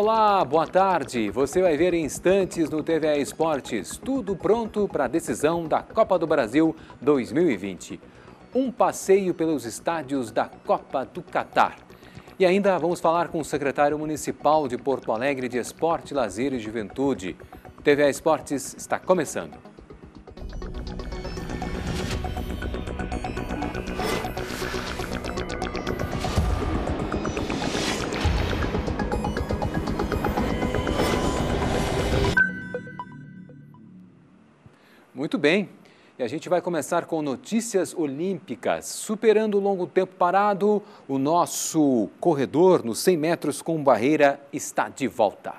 Olá, boa tarde. Você vai ver em instantes no TVE Esportes tudo pronto para a decisão da Copa do Brasil 2020. Um passeio pelos estádios da Copa do Catar. E ainda vamos falar com o secretário municipal de Porto Alegre de Esporte, Lazer e Juventude. TVE Esportes está começando. Muito bem. E a gente vai começar com notícias olímpicas. Superando o longo tempo parado, o nosso corredor nos 100 metros com barreira está de volta.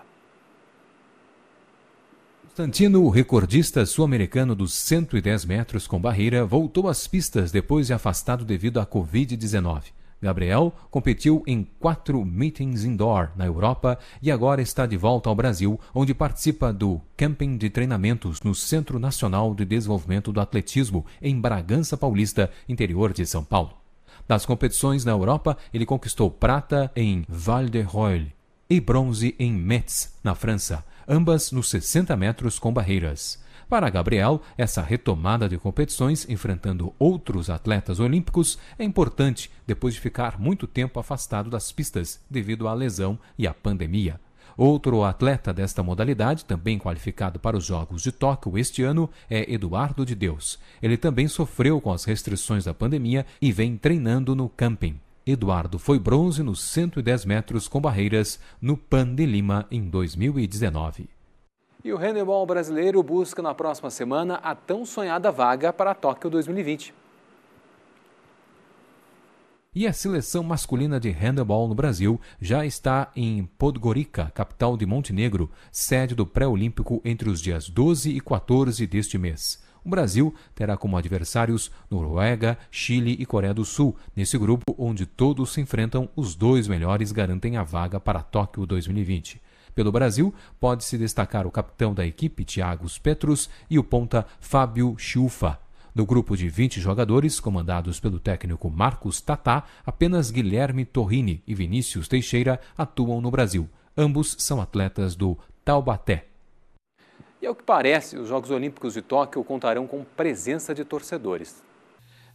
Constantino, o recordista sul-americano dos 110 metros com barreira, voltou às pistas depois de afastado devido à Covid-19. Gabriel competiu em quatro meetings indoor na Europa e agora está de volta ao Brasil, onde participa do camping de treinamentos no Centro Nacional de Desenvolvimento do Atletismo, em Bragança Paulista, interior de São Paulo. Das competições na Europa, ele conquistou prata em Val de Royle e bronze em Metz, na França, ambas nos 60 metros com barreiras. Para Gabriel, essa retomada de competições enfrentando outros atletas olímpicos é importante depois de ficar muito tempo afastado das pistas devido à lesão e à pandemia. Outro atleta desta modalidade, também qualificado para os Jogos de Tóquio este ano, é Eduardo de Deus. Ele também sofreu com as restrições da pandemia e vem treinando no camping. Eduardo foi bronze nos 110 metros com barreiras no Pan de Lima em 2019. E o handebol brasileiro busca na próxima semana a tão sonhada vaga para Tóquio 2020. E a seleção masculina de handebol no Brasil já está em Podgorica, capital de Montenegro, sede do pré-olímpico entre os dias 12 e 14 deste mês. O Brasil terá como adversários Noruega, Chile e Coreia do Sul, nesse grupo onde todos se enfrentam, os dois melhores garantem a vaga para Tóquio 2020. Pelo Brasil, pode-se destacar o capitão da equipe, Thiagos Petrus, e o ponta Fábio Chufa. No grupo de 20 jogadores, comandados pelo técnico Marcos Tatá, apenas Guilherme Torrini e Vinícius Teixeira atuam no Brasil. Ambos são atletas do Taubaté. E ao é que parece, os Jogos Olímpicos de Tóquio contarão com presença de torcedores.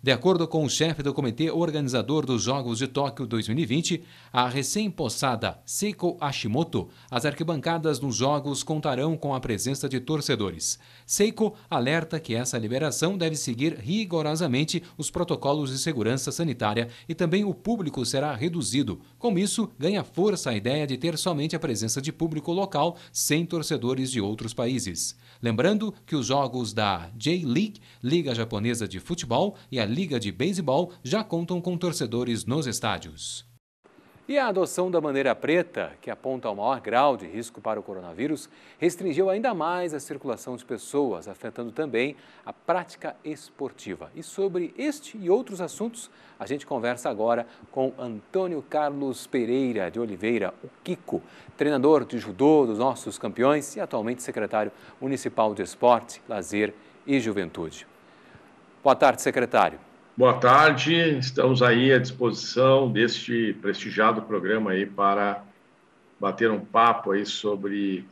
De acordo com o chefe do comitê organizador dos Jogos de Tóquio 2020, a recém-possada Seiko Hashimoto, as arquibancadas nos Jogos contarão com a presença de torcedores. Seiko alerta que essa liberação deve seguir rigorosamente os protocolos de segurança sanitária e também o público será reduzido. Com isso, ganha força a ideia de ter somente a presença de público local sem torcedores de outros países. Lembrando que os jogos da J-League, Liga Japonesa de Futebol, e a Liga de Beisebol já contam com torcedores nos estádios. E a adoção da bandeira preta, que aponta ao maior grau de risco para o coronavírus, restringiu ainda mais a circulação de pessoas, afetando também a prática esportiva. E sobre este e outros assuntos, a gente conversa agora com Antônio Carlos Pereira de Oliveira, o Kiko, treinador de judô dos nossos campeões e atualmente secretário municipal de Esporte, Lazer e Juventude. Boa tarde, secretário. Boa tarde, estamos aí à disposição deste prestigiado programa aí para bater um papo aí sobre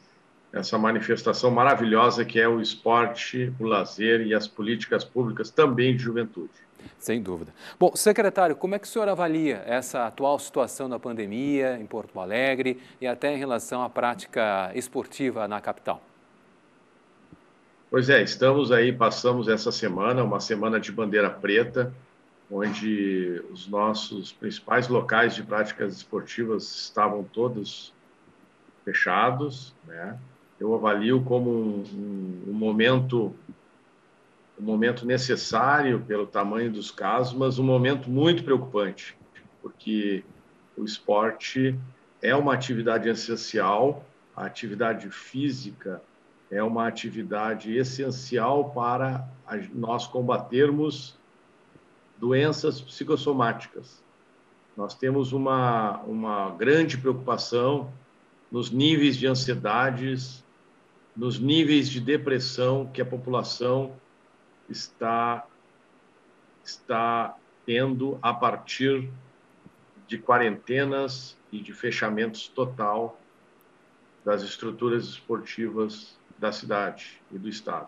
essa manifestação maravilhosa que é o esporte, o lazer e as políticas públicas também de juventude. Sem dúvida. Bom, secretário, como é que o senhor avalia essa atual situação da pandemia em Porto Alegre e até em relação à prática esportiva na capital? Pois é, estamos aí, passamos essa semana, uma semana de bandeira preta, onde os nossos principais locais de práticas esportivas estavam todos fechados, né? Eu avalio como um, um, um momento um momento necessário pelo tamanho dos casos, mas um momento muito preocupante, porque o esporte é uma atividade essencial, a atividade física é uma atividade essencial para nós combatermos doenças psicossomáticas. Nós temos uma, uma grande preocupação nos níveis de ansiedades, nos níveis de depressão que a população está, está tendo a partir de quarentenas e de fechamentos total das estruturas esportivas da cidade e do Estado.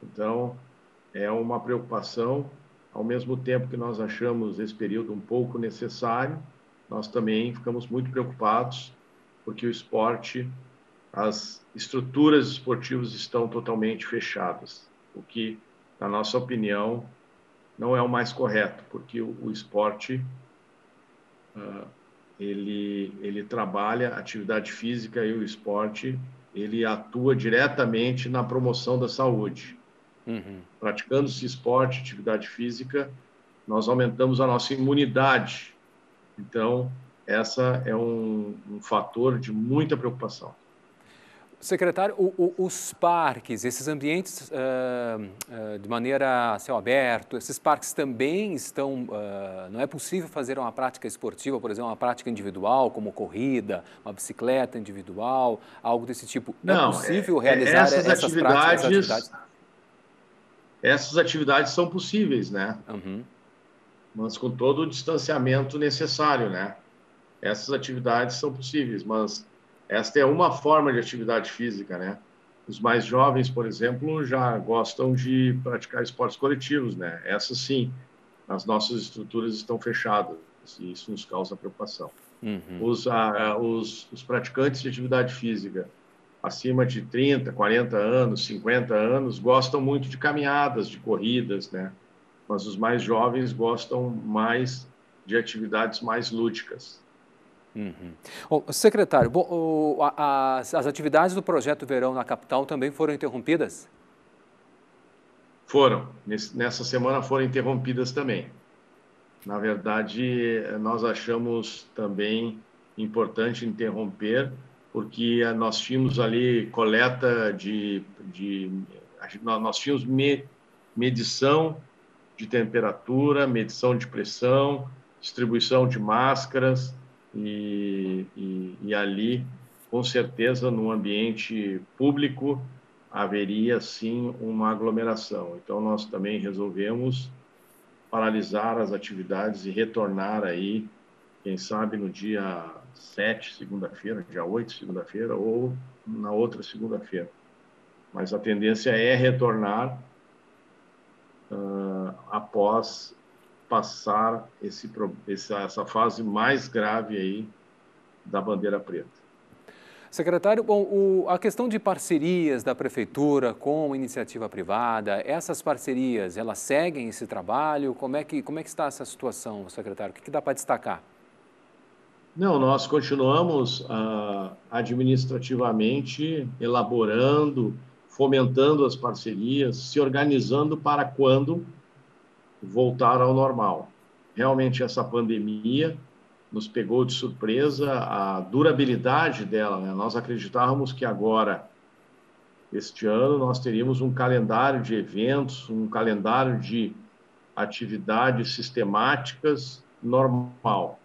Então, é uma preocupação, ao mesmo tempo que nós achamos esse período um pouco necessário, nós também ficamos muito preocupados, porque o esporte, as estruturas esportivas estão totalmente fechadas, o que, na nossa opinião, não é o mais correto, porque o, esporte ah, ele, ele trabalha, a atividade física e o esporte ele atua diretamente na promoção da saúde. Uhum. Praticando-se esporte, atividade física, nós aumentamos a nossa imunidade. Então, essa é um, um fator de muita preocupação. Secretário, o, o, os parques, esses ambientes uh, uh, de maneira céu aberto, esses parques também estão. Uh, não é possível fazer uma prática esportiva, por exemplo, uma prática individual, como corrida, uma bicicleta individual, algo desse tipo. Não, é possível é, realizar essas, essas atividades, práticas, essas atividades? Essas atividades são possíveis, né? Uhum. Mas com todo o distanciamento necessário, né? Essas atividades são possíveis, mas esta é uma forma de atividade física, né? Os mais jovens, por exemplo, já gostam de praticar esportes coletivos, né? Essa sim, as nossas estruturas estão fechadas e isso nos causa preocupação. Uhum. Os, a, ah, os, os praticantes de atividade física acima de 30, 40 anos, 50 anos gostam muito de caminhadas, de corridas, né? Mas os mais jovens gostam mais de atividades mais lúdicas. Uhum. Bom, secretário, bom, o, a, as, as atividades do Projeto Verão na capital também foram interrompidas? Foram. nessa semana foram interrompidas também. Na verdade, nós achamos também importante interromper, porque nós tínhamos ali coleta de. de nós tínhamos me, medição de temperatura, medição de pressão, distribuição de máscaras, e, e, e ali, com certeza, num ambiente público, haveria sim uma aglomeração. Então, nós também resolvemos paralisar as atividades e retornar aí, quem sabe no dia 7, segunda-feira, dia 8, segunda-feira, ou na outra segunda-feira. Mas a tendência é retornar uh, após passar esse, essa fase mais grave aí da bandeira preta. Secretário, bom, o, a questão de parcerias da prefeitura com iniciativa privada, essas parcerias, elas seguem esse trabalho? Como é que, como é que está essa situação, secretário? O que, que dá para destacar? Não, nós continuamos ah, administrativamente elaborando, fomentando as parcerias, se organizando para quando voltar ao normal. Realmente, essa pandemia nos pegou de surpresa a durabilidade dela. Né? Nós acreditávamos que agora, este ano, nós teríamos um calendário de eventos, um calendário de atividades sistemáticas normal.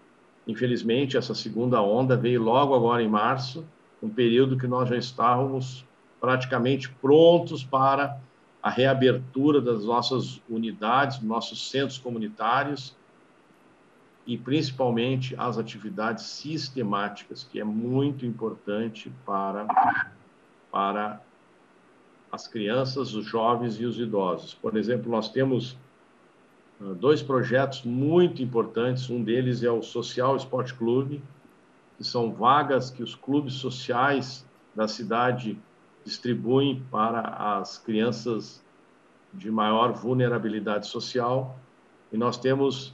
Infelizmente, essa segunda onda veio logo agora em março, um período que nós já estávamos praticamente prontos para a reabertura das nossas unidades, nossos centros comunitários e principalmente as atividades sistemáticas, que é muito importante para, para as crianças, os jovens e os idosos. Por exemplo, nós temos ah, dois projetos muito importantes, um deles é o Social Esporte Clube, que são vagas que os clubes sociais da cidade distribuem para as crianças de maior vulnerabilidade social. E nós temos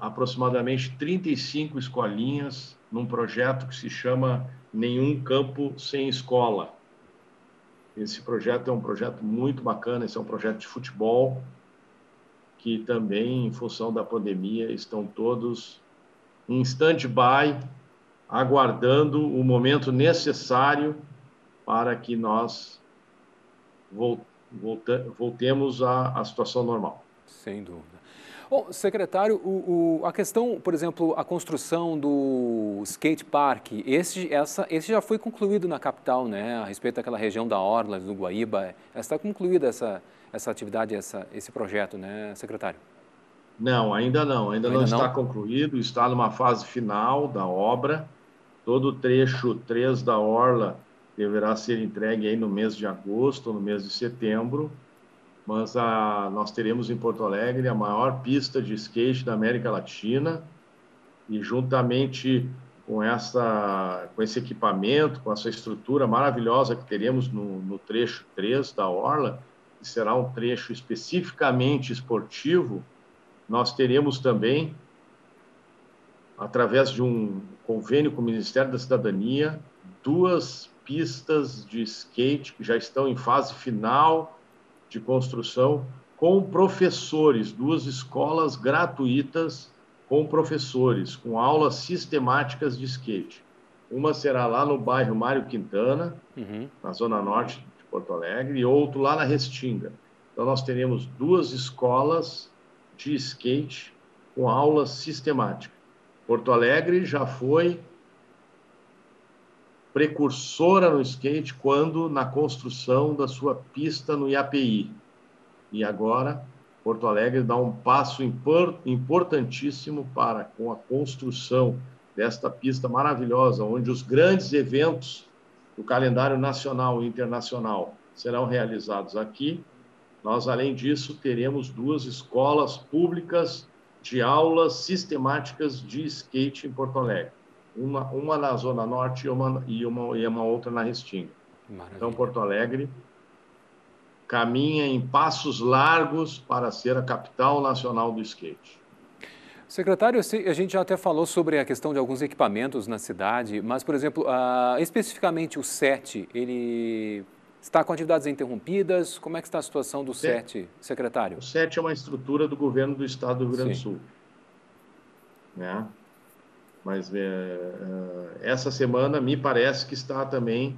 aproximadamente 35 escolinhas num projeto que se chama Nenhum Campo Sem Escola. Esse projeto é um projeto muito bacana, esse é um projeto de futebol que também, em função da pandemia, estão todos em stand-by, aguardando o momento necessário para que nós voltemos à, à situação normal. Sem dúvida. Bom, secretário, o, o, a questão, por exemplo, a construção do skate park, esse, essa, esse já foi concluído na capital, né? A respeito daquela região da Orla, do Guaíba, está concluída essa, essa atividade, essa, esse projeto, né, secretário? Não, ainda não, ainda, ainda não, não, está concluído, está numa fase final da obra. Todo o trecho 3 da Orla deverá ser entregue aí no mês de agosto, no mês de setembro, mas a, nós teremos em Porto Alegre a maior pista de skate da América Latina e juntamente com, essa, com esse equipamento, com essa estrutura maravilhosa que teremos no, no trecho 3 da Orla, que será um trecho especificamente esportivo, nós teremos também, através de um convênio com o Ministério da Cidadania, duas pistas de skate que já estão em fase final de construção, com professores, duas escolas gratuitas com professores, com aulas sistemáticas de skate. Uma será lá no bairro Mário Quintana, uhum. na zona norte de Porto Alegre, e outro lá na Restinga. Então, nós teremos duas escolas de skate com aula sistemática. Porto Alegre já foi precursora no skate quando na construção da sua pista no IAPI. E agora, Porto Alegre dá um passo importantíssimo para com a construção desta pista maravilhosa, onde os grandes eventos do calendário nacional e internacional serão realizados aqui. Nós, além disso, teremos duas escolas públicas de aulas sistemáticas de skate em Porto Alegre uma, uma na Zona Norte e uma, e uma, e uma outra na Restinga. Então, Porto Alegre caminha em passos largos para ser a capital nacional do skate. Secretário, a gente já até falou sobre a questão de alguns equipamentos na cidade, mas, por exemplo, uh, especificamente o SET, ele está com atividades interrompidas? Como é que está a situação do SET, SET secretário? O SET é uma estrutura do governo do Estado do Rio Grande do Sul. Né? Mas é, é, essa semana me parece que está também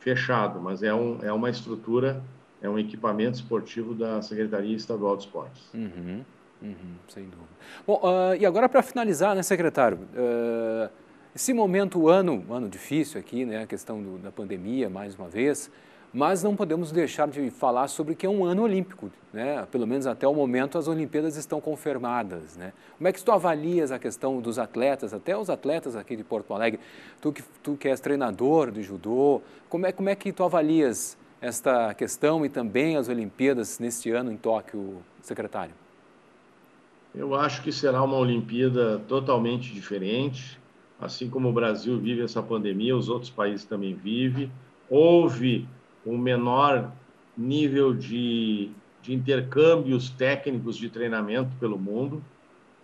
fechado, mas é, um, é uma estrutura, é um equipamento esportivo da Secretaria Estadual de Esportes. Uhum, uhum, sem dúvida. Bom, uh, e agora para finalizar, né, secretário? Uh, esse momento, ano, ano difícil aqui, né, a questão do, da pandemia, mais uma vez mas não podemos deixar de falar sobre que é um ano olímpico, né? Pelo menos até o momento as Olimpíadas estão confirmadas, né? Como é que tu avalias a questão dos atletas, até os atletas aqui de Porto Alegre? Tu que tu que és treinador de judô, como é como é que tu avalias esta questão e também as Olimpíadas neste ano em Tóquio, secretário? Eu acho que será uma Olimpíada totalmente diferente. Assim como o Brasil vive essa pandemia, os outros países também vivem. Houve o menor nível de, de intercâmbios técnicos de treinamento pelo mundo.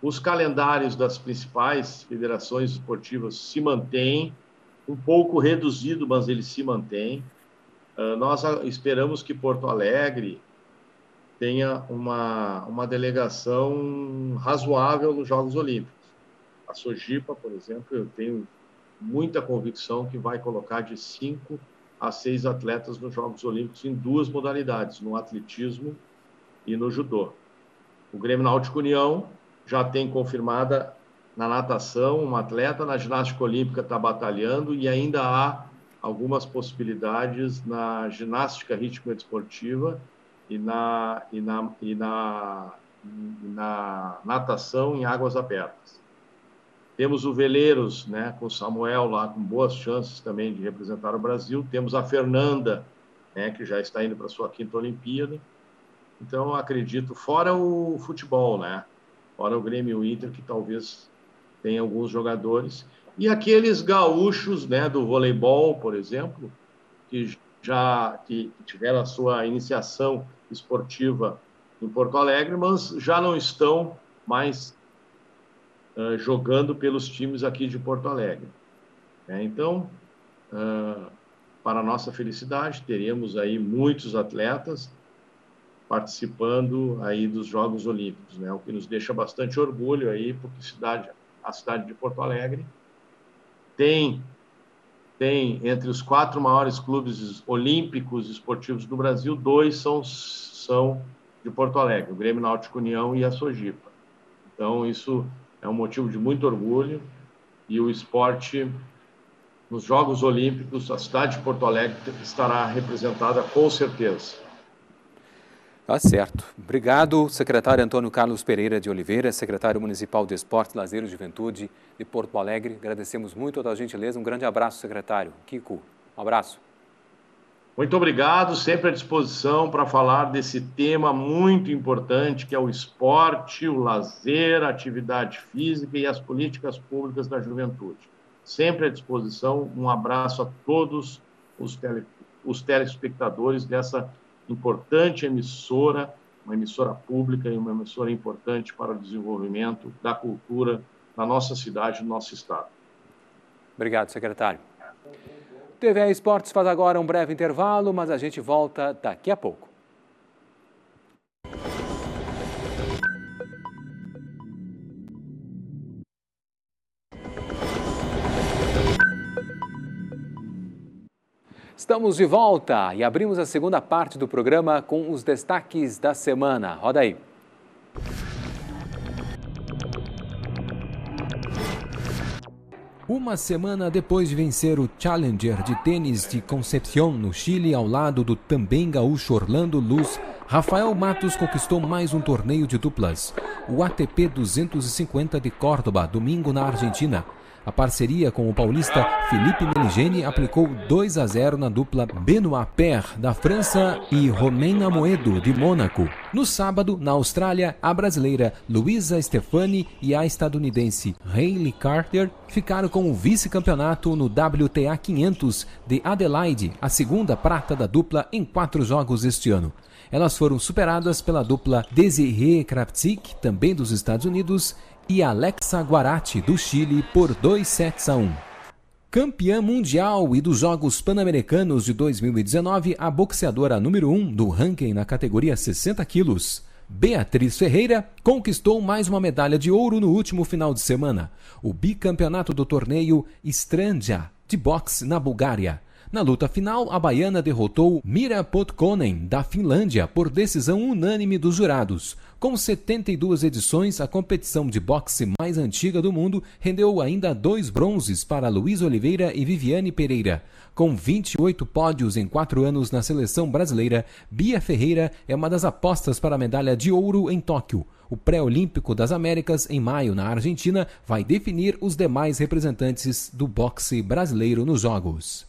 Os calendários das principais federações esportivas se mantêm, um pouco reduzido, mas ele se mantém. Ah, nós esperamos que Porto Alegre tenha uma, uma delegação razoável nos Jogos Olímpicos. A Sojipa, por exemplo, eu tenho muita convicção que vai colocar de cinco a seis atletas nos Jogos Olímpicos em duas modalidades, no atletismo e no judô. O Grêmio Náutico União já tem confirmada na natação uma atleta, na ginástica olímpica está batalhando e ainda há algumas possibilidades na ginástica rítmica esportiva e na, e na, e na, na natação em águas abertas. Temos o Veleiros, né, com o Samuel lá, com boas chances também de representar o Brasil. Temos a Fernanda, né, que já está indo para sua quinta Olimpíada. Então, acredito, fora o futebol, né? Fora o Grêmio e o Inter, que talvez tenha alguns jogadores. E aqueles gaúchos, né, do voleibol, por exemplo, que já que tiveram a sua iniciação esportiva em Porto Alegre, mas já não estão mais uh, jogando pelos times aqui de Porto Alegre. É, então, uh, para nossa felicidade, teremos aí muitos atletas participando aí dos Jogos Olímpicos, né? O que nos deixa bastante orgulho aí, porque cidade, a cidade de Porto Alegre tem tem entre os quatro maiores clubes olímpicos esportivos do Brasil, dois são são de Porto Alegre, o Grêmio Náutico União e a Sojipa. Então isso é um motivo de muito orgulho e o esporte nos Jogos Olímpicos, a cidade de Porto Alegre estará representada com certeza. Tá certo. Obrigado, secretário Antônio Carlos Pereira de Oliveira, secretário municipal de Esporte, Lazer e Juventude de Porto Alegre. Agradecemos muito a tua gentileza. Um grande abraço, secretário. Kiko, um abraço. Muito obrigado, sempre à disposição para falar desse tema muito importante que é o esporte, o lazer, a atividade física e as políticas públicas da juventude. Sempre à disposição, um abraço a todos os, tele, os telespectadores dessa importante emissora, uma emissora pública e uma emissora importante para o desenvolvimento da cultura da nossa cidade, do nosso estado. Obrigado, secretário. TV Esportes faz agora um breve intervalo, mas a gente volta daqui a pouco. Estamos de volta e abrimos a segunda parte do programa com os destaques da semana. Roda aí. Uma semana depois de vencer o Challenger de tênis de Concepción, no Chile, ao lado do também gaúcho Orlando Luz, Rafael Matos conquistou mais um torneio de duplas, o ATP 250 de Córdoba, domingo na Argentina. A parceria com o paulista Felipe Meligeni aplicou 2 a 0 na dupla Benoit Paire, da França, e Romain Amoedo, de Mônaco. No sábado, na Austrália, a brasileira Luisa Stefani e a estadunidense Hayley Carter ficaram com o vice-campeonato no WTA 500 de Adelaide, a segunda prata da dupla em quatro jogos este ano. Elas foram superadas pela dupla Desiree Kravtsik, também dos Estados Unidos, e Alexa Guarati do Chile, por 2 sets a 1. Campeã mundial e dos Jogos Pan-Americanos de 2019, a boxeadora número 1 do ranking na categoria 60 quilos, Beatriz Ferreira conquistou mais uma medalha de ouro no último final de semana, o bicampeonato do torneio Strandia de boxe na Bulgária. Na luta final, a baiana derrotou Mira Potkonen, da Finlândia, por decisão unânime dos jurados. Com 72 edições, a competição de boxe mais antiga do mundo rendeu ainda dois bronzes para Luiz Oliveira e Viviane Pereira. Com 28 pódios em quatro anos na seleção brasileira, Bia Ferreira é uma das apostas para a medalha de ouro em Tóquio. O Pré-Olímpico das Américas, em maio, na Argentina, vai definir os demais representantes do boxe brasileiro nos Jogos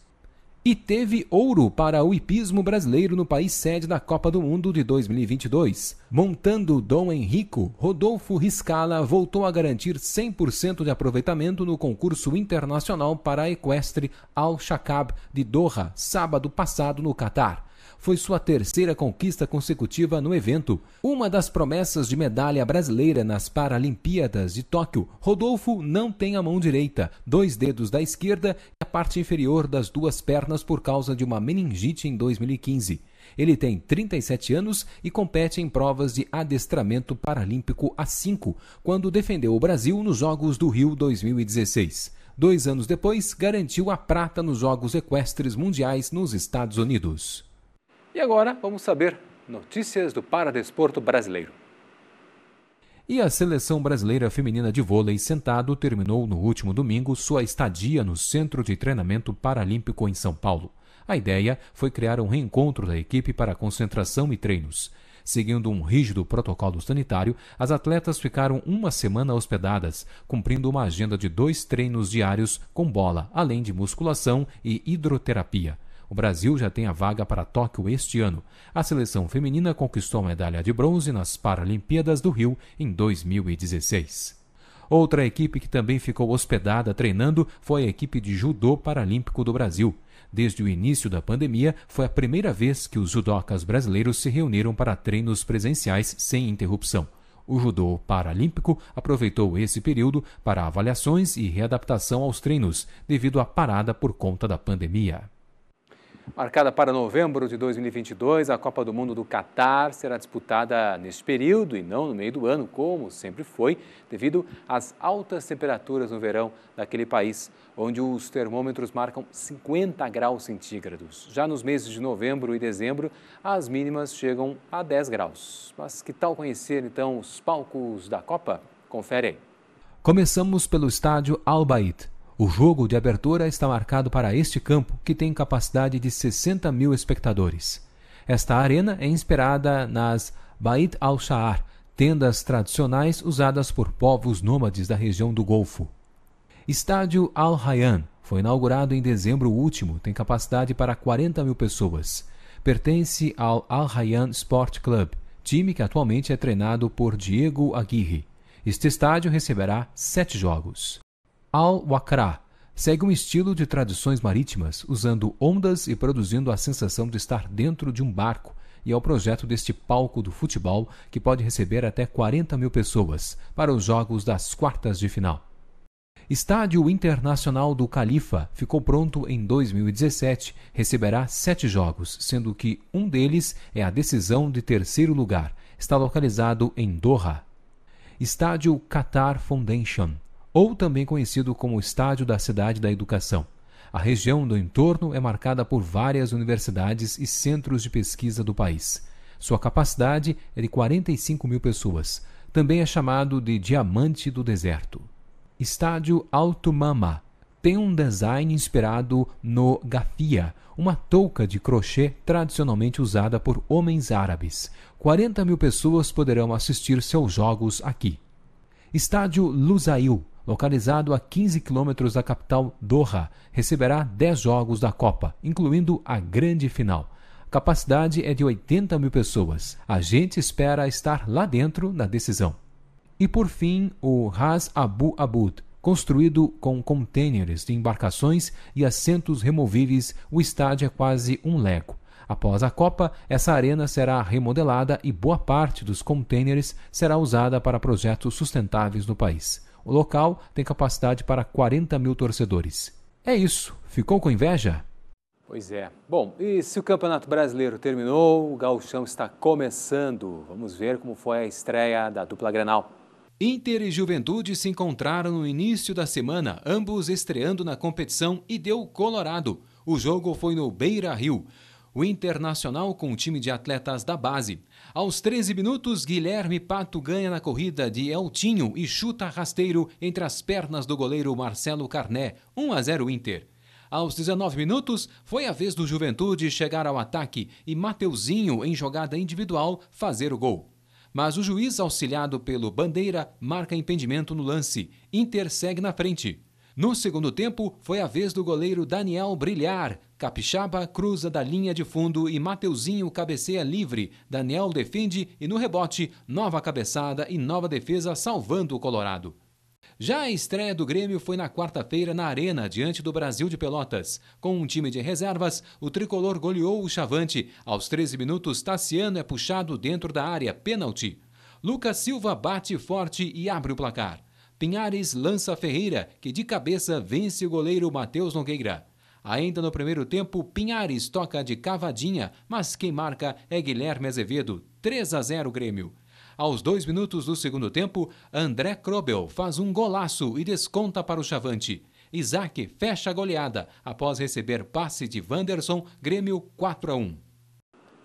e teve ouro para o hipismo brasileiro no país sede da Copa do Mundo de 2022. Montando Dom Henrico, Rodolfo Riscala voltou a garantir 100% de aproveitamento no concurso internacional para a equestre Al-Shakab de Doha, sábado passado no Catar foi sua terceira conquista consecutiva no evento. Uma das promessas de medalha brasileira nas Paralimpíadas de Tóquio, Rodolfo não tem a mão direita, dois dedos da esquerda e a parte inferior das duas pernas por causa de uma meningite em 2015. Ele tem 37 anos e compete em provas de adestramento paralímpico A5, quando defendeu o Brasil nos Jogos do Rio 2016. Dois anos depois, garantiu a prata nos Jogos Equestres Mundiais nos Estados Unidos. E agora vamos saber notícias do Paradesporto Brasileiro. E a seleção brasileira feminina de vôlei sentado terminou no último domingo sua estadia no Centro de Treinamento Paralímpico em São Paulo. A ideia foi criar um reencontro da equipe para concentração e treinos. Seguindo um rígido protocolo sanitário, as atletas ficaram uma semana hospedadas, cumprindo uma agenda de dois treinos diários com bola, além de musculação e hidroterapia. O Brasil já tem a vaga para Tóquio este ano. A seleção feminina conquistou a medalha de bronze nas Paralimpíadas do Rio em 2016. Outra equipe que também ficou hospedada treinando foi a equipe de judô paralímpico do Brasil. Desde o início da pandemia, foi a primeira vez que os judocas brasileiros se reuniram para treinos presenciais sem interrupção. O judô paralímpico aproveitou esse período para avaliações e readaptação aos treinos, devido à parada por conta da pandemia. Marcada para novembro de 2022, a Copa do Mundo do Catar será disputada neste período e não no meio do ano, como sempre foi, devido às altas temperaturas no verão daquele país, onde os termômetros marcam 50 graus centígrados. Já nos meses de novembro e dezembro, as mínimas chegam a 10 graus. Mas que tal conhecer então os palcos da Copa? Confere aí. Começamos pelo estádio Al Bait o jogo de abertura está marcado para este campo, que tem capacidade de 60 mil espectadores. Esta arena é inspirada nas Bait al-Sha'ar, tendas tradicionais usadas por povos nômades da região do Golfo. Estádio Al-Rayyan foi inaugurado em dezembro último, tem capacidade para 40 mil pessoas. Pertence ao Al-Rayyan Sport Club, time que atualmente é treinado por Diego Aguirre. Este estádio receberá sete jogos. Al-Wakra segue um estilo de tradições marítimas, usando ondas e produzindo a sensação de estar dentro de um barco, e ao é projeto deste palco do futebol que pode receber até 40 mil pessoas para os jogos das quartas de final. Estádio Internacional do Califa ficou pronto em 2017, receberá sete jogos, sendo que um deles é a decisão de terceiro lugar. Está localizado em Doha. Estádio Qatar Foundation ou também conhecido como Estádio da Cidade da Educação. A região do entorno é marcada por várias universidades e centros de pesquisa do país. Sua capacidade é de 45 mil pessoas. Também é chamado de Diamante do Deserto. Estádio Alto Mama tem um design inspirado no gafia, uma touca de crochê tradicionalmente usada por homens árabes. 40 mil pessoas poderão assistir seus jogos aqui. Estádio Lusail localizado a 15 quilômetros da capital Doha, receberá 10 jogos da Copa, incluindo a grande final. A capacidade é de 80 mil pessoas. A gente espera estar lá dentro na decisão. E por fim, o Ras Abu Abud, construído com contêineres de embarcações e assentos removíveis, o estádio é quase um leco. Após a Copa, essa arena será remodelada e boa parte dos contêineres será usada para projetos sustentáveis no país. O local tem capacidade para 40 mil torcedores. É isso. Ficou com inveja? Pois é. Bom, e se o Campeonato Brasileiro terminou, o Gauchão está começando. Vamos ver como foi a estreia da dupla Grenal. Inter e Juventude se encontraram no início da semana, ambos estreando na competição e deu Colorado. O jogo foi no Beira Rio o Internacional com o time de atletas da base. Aos 13 minutos, Guilherme Pato ganha na corrida de Eltinho e chuta rasteiro entre as pernas do goleiro Marcelo Carné, 1 a 0 Inter. Aos 19 minutos, foi a vez do Juventude chegar ao ataque e Mateuzinho, em jogada individual, fazer o gol. Mas o juiz, auxiliado pelo Bandeira, marca impedimento no lance. Inter segue na frente. No segundo tempo, foi a vez do goleiro Daniel brilhar. Capixaba cruza da linha de fundo e Mateuzinho cabeceia livre. Daniel defende e no rebote, nova cabeçada e nova defesa salvando o Colorado. Já a estreia do Grêmio foi na quarta-feira na Arena, diante do Brasil de Pelotas. Com um time de reservas, o tricolor goleou o Chavante. Aos 13 minutos, Tassiano é puxado dentro da área, pênalti. Lucas Silva bate forte e abre o placar. Pinhares lança Ferreira, que de cabeça vence o goleiro Matheus Nogueira. Ainda no primeiro tempo, Pinhares toca de cavadinha, mas quem marca é Guilherme Azevedo, 3 a 0 Grêmio. Aos dois minutos do segundo tempo, André Krobel faz um golaço e desconta para o Chavante. Isaac fecha a goleada após receber passe de Wanderson, Grêmio 4 a 1.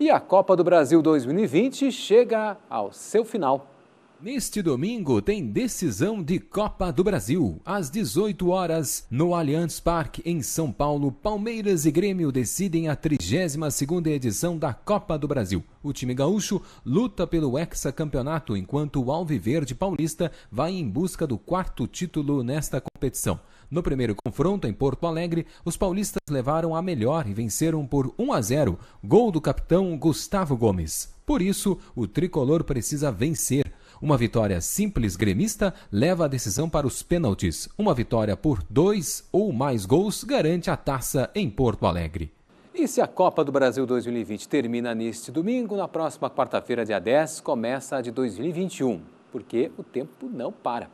E a Copa do Brasil 2020 chega ao seu final. Neste domingo tem decisão de Copa do Brasil. Às 18 horas, no Allianz Parque, em São Paulo, Palmeiras e Grêmio decidem a 32ª edição da Copa do Brasil. O time gaúcho luta pelo hexacampeonato, enquanto o Alviverde paulista vai em busca do quarto título nesta competição. No primeiro confronto, em Porto Alegre, os paulistas levaram a melhor e venceram por 1 a 0, gol do capitão Gustavo Gomes. Por isso, o tricolor precisa vencer uma vitória simples gremista leva a decisão para os pênaltis. Uma vitória por dois ou mais gols garante a taça em Porto Alegre. E se a Copa do Brasil 2020 termina neste domingo, na próxima quarta-feira, dia 10, começa a de 2021, porque o tempo não para.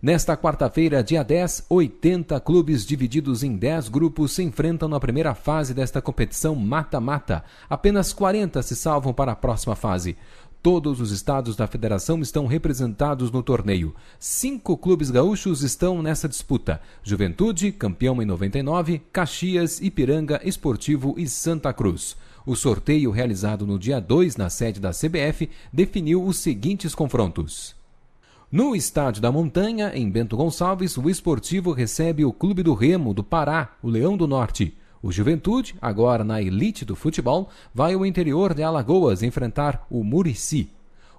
Nesta quarta-feira, dia 10, 80 clubes divididos em 10 grupos se enfrentam na primeira fase desta competição mata-mata. Apenas 40 se salvam para a próxima fase. Todos os estados da federação estão representados no torneio. Cinco clubes gaúchos estão nessa disputa: Juventude, campeão em 99, Caxias, Ipiranga, Esportivo e Santa Cruz. O sorteio realizado no dia 2 na sede da CBF definiu os seguintes confrontos. No Estádio da Montanha, em Bento Gonçalves, o Esportivo recebe o Clube do Remo do Pará, o Leão do Norte. O Juventude, agora na elite do futebol, vai ao interior de Alagoas enfrentar o Murici.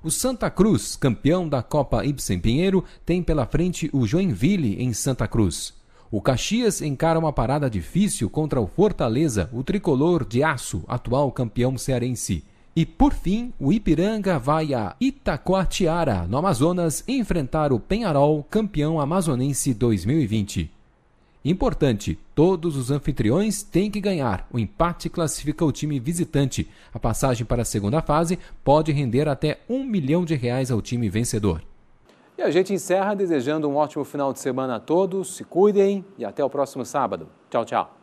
O Santa Cruz, campeão da Copa Ibsen Pinheiro, tem pela frente o Joinville em Santa Cruz. O Caxias encara uma parada difícil contra o Fortaleza, o tricolor de aço, atual campeão cearense. E por fim, o Ipiranga vai a Itacoatiara, no Amazonas, enfrentar o Penharol, campeão amazonense 2020. Importante: todos os anfitriões têm que ganhar. O empate classifica o time visitante. A passagem para a segunda fase pode render até um milhão de reais ao time vencedor. E a gente encerra desejando um ótimo final de semana a todos. Se cuidem e até o próximo sábado. Tchau, tchau.